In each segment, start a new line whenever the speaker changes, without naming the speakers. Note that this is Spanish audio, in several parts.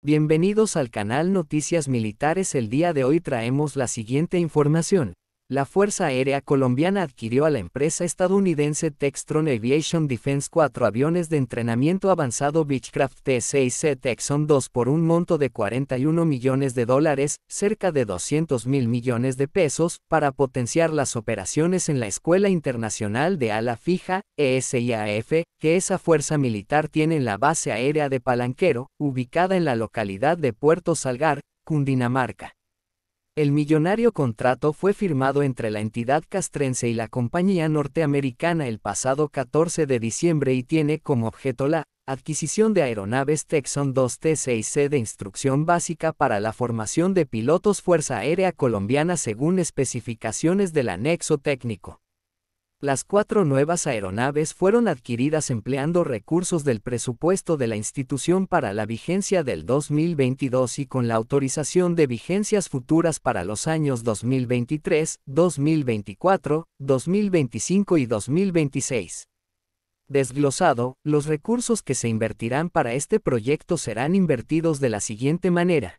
Bienvenidos al canal Noticias Militares. El día de hoy traemos la siguiente información la Fuerza Aérea Colombiana adquirió a la empresa estadounidense Textron Aviation Defense cuatro aviones de entrenamiento avanzado Beechcraft T6C Texon 2 por un monto de 41 millones de dólares, cerca de 200 mil millones de pesos, para potenciar las operaciones en la Escuela Internacional de Ala Fija, ESIAF, que esa fuerza militar tiene en la base aérea de Palanquero, ubicada en la localidad de Puerto Salgar, Cundinamarca. El millonario contrato fue firmado entre la entidad castrense y la compañía norteamericana el pasado 14 de diciembre y tiene como objeto la adquisición de aeronaves Texon 2T6C de instrucción básica para la formación de pilotos Fuerza Aérea Colombiana según especificaciones del anexo técnico. Las cuatro nuevas aeronaves fueron adquiridas empleando recursos del presupuesto de la institución para la vigencia del 2022 y con la autorización de vigencias futuras para los años 2023, 2024, 2025 y 2026. Desglosado, los recursos que se invertirán para este proyecto serán invertidos de la siguiente manera.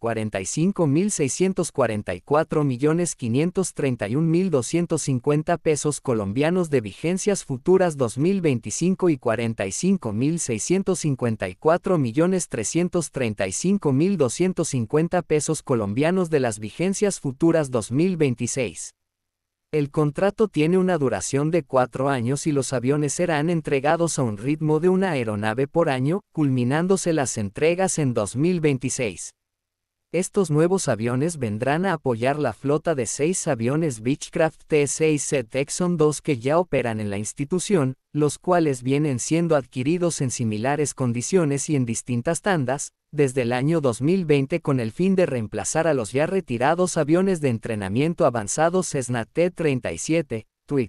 45.644.531.250 pesos colombianos de vigencias futuras 2025 y 45.654.335.250 pesos colombianos de las vigencias futuras 2026. El contrato tiene una duración de cuatro años y los aviones serán entregados a un ritmo de una aeronave por año, culminándose las entregas en 2026. Estos nuevos aviones vendrán a apoyar la flota de seis aviones Beechcraft T-6C Texon II que ya operan en la institución, los cuales vienen siendo adquiridos en similares condiciones y en distintas tandas, desde el año 2020 con el fin de reemplazar a los ya retirados aviones de entrenamiento avanzados Cessna T-37, Tweet.